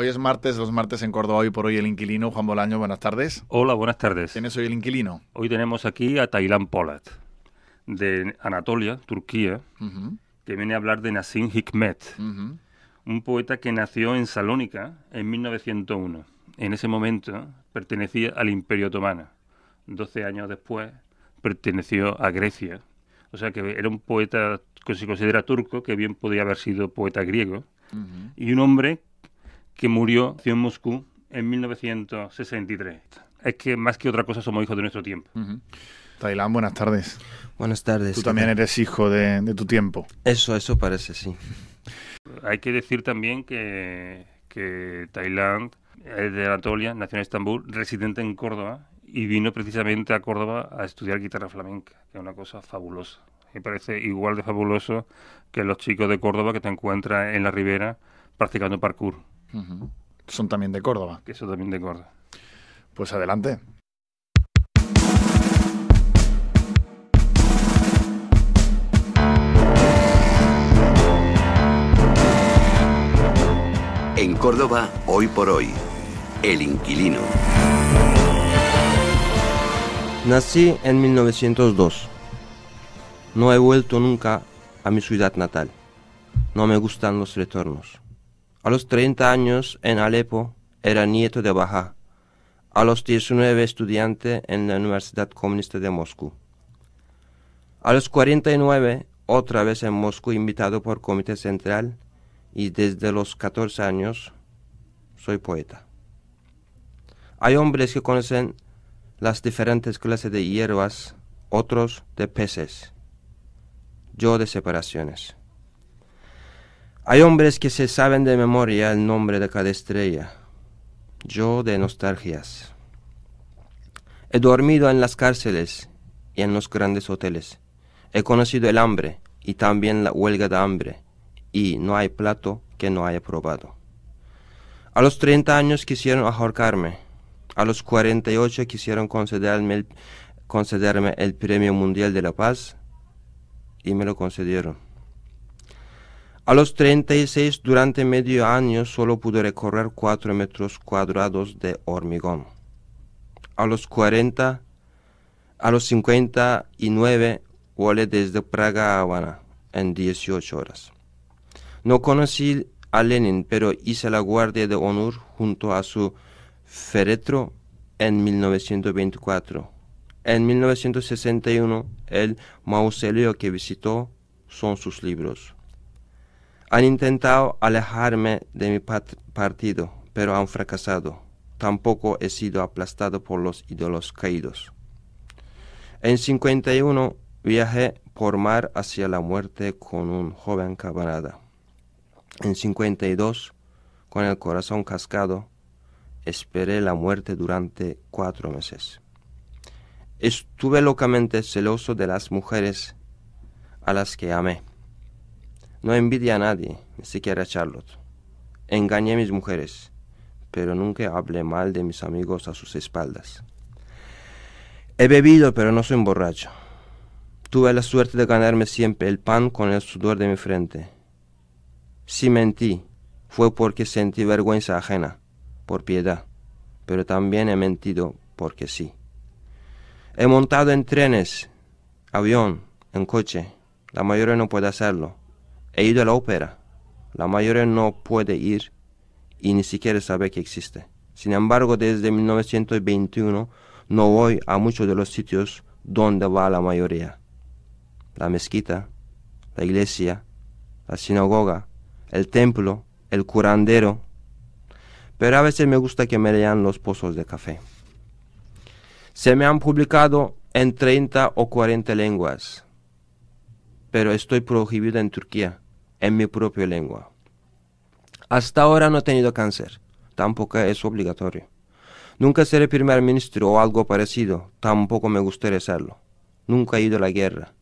Hoy es martes, los martes en Córdoba, y por hoy el inquilino. Juan Bolaño, buenas tardes. Hola, buenas tardes. ¿Quién es hoy el inquilino? Hoy tenemos aquí a Taylan Polat, de Anatolia, Turquía, que viene a hablar de Nasim Hikmet, un poeta que nació en Salónica en 1901. En ese momento pertenecía al Imperio Otomano. Doce años después perteneció a Grecia. O sea que era un poeta que se considera turco, que bien podía haber sido poeta griego, y un hombre que murió en Moscú en 1963. Es que más que otra cosa somos hijos de nuestro tiempo. Tailand, buenas tardes. Buenas tardes. Tú también eres hijo de, tu tiempo. Eso, eso parece, sí. Hay que decir también que, Tailand es de Anatolia, nació en Estambul, residente en Córdoba y vino precisamente a Córdoba a estudiar guitarra flamenca, que es una cosa fabulosa. Me parece igual de fabuloso que los chicos de Córdoba que te encuentran en la ribera practicando parkour. Son también de Córdoba. Que son también de Córdoba. Pues adelante. En Córdoba, hoy por hoy, El Inquilino. Nací en 1902. No he vuelto nunca a mi ciudad natal. No me gustan los retornos. A los 30 años en Alepo era nieto de Baja. A los 19 estudiante en la Universidad Comunista de Moscú. A los 49 otra vez en Moscú invitado por Comité Central y desde los 14 años soy poeta. Hay hombres que conocen las diferentes clases de hierbas, otros de peces, yo de separaciones. Hay hombres que se saben de memoria el nombre de cada estrella, yo de nostalgias. He dormido en las cárceles y en los grandes hoteles. He conocido el hambre y también la huelga de hambre, y no hay plato que no haya probado. A los 30 años quisieron ahorcarme, a los 48 quisieron concederme el, concederme el Premio Mundial de la Paz y me lo concedieron. A los 36 durante medio año solo pude recorrer 4 metros cuadrados de hormigón. A los 40, a los 59 volé desde Praga a Habana en 18 horas. No conocí a Lenin, pero hice la guardia de honor junto a su féretro en 1924. En 1961, el mausoleo que visitó son sus libros. Han intentado alejarme de mi partido, pero han fracasado. Tampoco he sido aplastado por los ídolos caídos. En 51 viajé por mar hacia la muerte con un joven camarada. En 52, con el corazón cascado, esperé la muerte durante cuatro meses. Estuve locamente celoso de las mujeres a las que amé. No envidia a nadie, ni siquiera a Charlotte. Engañé a mis mujeres, pero nunca hablé mal de mis amigos a sus espaldas. He bebido, pero no soy un borracho. Tuve la suerte de ganarme siempre el pan con el sudor de mi frente. Si mentí, fue porque sentí vergüenza ajena, por piedad, pero también he mentido porque sí. He montado en trenes, avión, en coche. La mayoría no puede hacerlo, He ido a la ópera. La mayoría no puede ir y ni siquiera sabe que existe. Sin embargo, desde 1921 no voy a muchos de los sitios donde va la mayoría. La mezquita, la iglesia, la sinagoga, el templo, el curandero. Pero a veces me gusta que me lean los pozos de café. Se me han publicado en 30 o 40 lenguas, pero estoy prohibido en Turquía en mi propia lengua. Hasta ahora no he tenido cáncer, tampoco es obligatorio. Nunca seré primer ministro o algo parecido, tampoco me gustaría serlo. Nunca he ido a la guerra.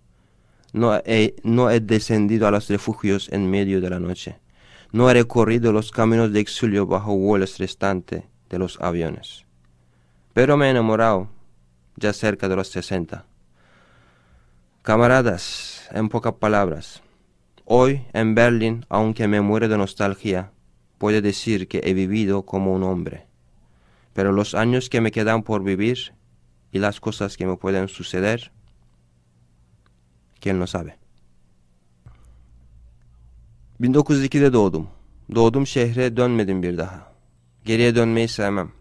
No he, descendido a los refugios en medio de la noche. No he recorrido los caminos de exilio bajo vuelos restantes de los aviones. Pero me he enamorado, ya cerca de los sesenta... Camaradas, en pocas palabras, Hoy en Berlín, aunque me muero de nostalgia, puedo decir que he vivido como un hombre. Pero los años que me quedan por vivir y las cosas que me pueden suceder, quién lo sabe. 1902'de doğdum. Doğdum şehre dönmedim bir daha. Geriye dönmeyi sevmem.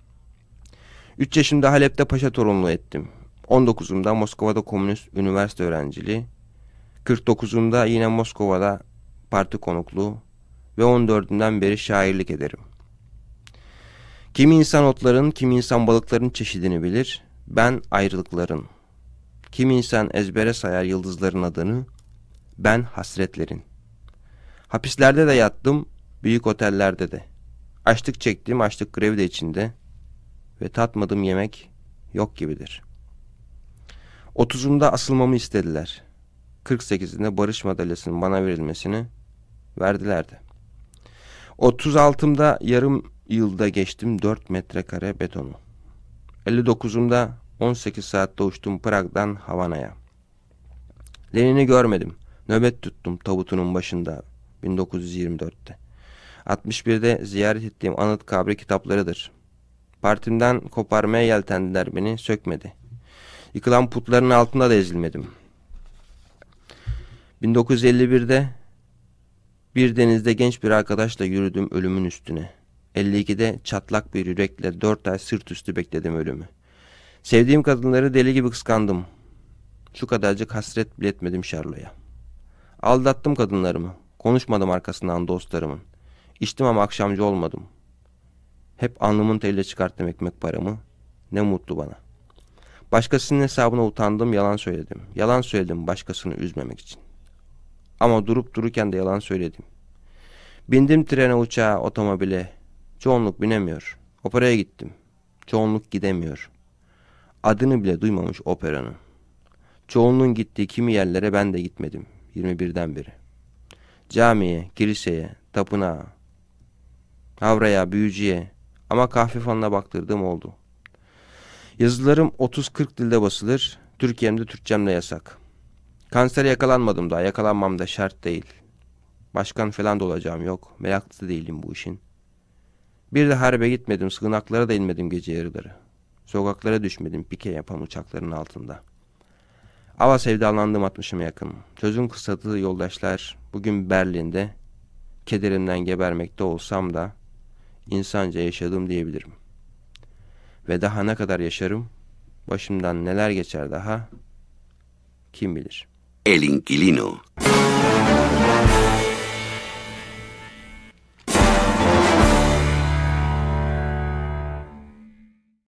3 yaşımda Halep'te paşa torunluğu ettim. 19'umda Moskova'da komünist üniversite öğrenciliği, 49'unda yine Moskova'da parti konukluğu ve 14'ünden beri şairlik ederim. Kim insan otların, kim insan balıkların çeşidini bilir, ben ayrılıkların. Kim insan ezbere sayar yıldızların adını, ben hasretlerin. Hapislerde de yattım, büyük otellerde de. Açlık çektim, açlık grevi de içinde ve tatmadım yemek yok gibidir. Otuzumda asılmamı istediler. 48'inde barış madalyasının bana verilmesini verdilerdi. 36'mda yarım yılda geçtim 4 metrekare betonu. 59'umda 18 saatte uçtum Prag'dan Havana'ya. Lenin'i görmedim. Nöbet tuttum tabutunun başında 1924'te. 61'de ziyaret ettiğim anıt kabri kitaplarıdır. Partimden koparmaya yeltendiler beni, sökmedi. Yıkılan putların altında da ezilmedim. 1951'de bir denizde genç bir arkadaşla yürüdüm ölümün üstüne. 52'de çatlak bir yürekle 4 ay sırt üstü bekledim ölümü. Sevdiğim kadınları deli gibi kıskandım. Şu kadarcık hasret bile etmedim Şarlo'ya. Aldattım kadınlarımı. Konuşmadım arkasından dostlarımın. İçtim ama akşamcı olmadım. Hep alnımın teliyle çıkarttım ekmek paramı. Ne mutlu bana. Başkasının hesabına utandım, yalan söyledim. Yalan söyledim başkasını üzmemek için. Ama durup dururken de yalan söyledim. Bindim trene, uçağa, otomobile. Çoğunluk binemiyor. Operaya gittim. Çoğunluk gidemiyor. Adını bile duymamış operanın. Çoğunluğun gittiği kimi yerlere ben de gitmedim. 21'den beri. Camiye, kiliseye, tapınağa, havraya, büyücüye ama kahve fanına baktırdığım oldu. Yazılarım 30-40 dilde basılır. Türkiye'mde Türkçemde yasak. Kansere yakalanmadım da, Yakalanmam da şart değil. Başkan falan da olacağım yok. Meraklısı değilim bu işin. Bir de harbe gitmedim. Sığınaklara da inmedim gece yarıları. Sokaklara düşmedim pike yapan uçakların altında. Ava sevdalandım atmışım yakın. Sözün kısadığı yoldaşlar bugün Berlin'de kederimden gebermekte olsam da insanca yaşadım diyebilirim. Ve daha ne kadar yaşarım, başımdan neler geçer daha kim bilir.'' El inquilino.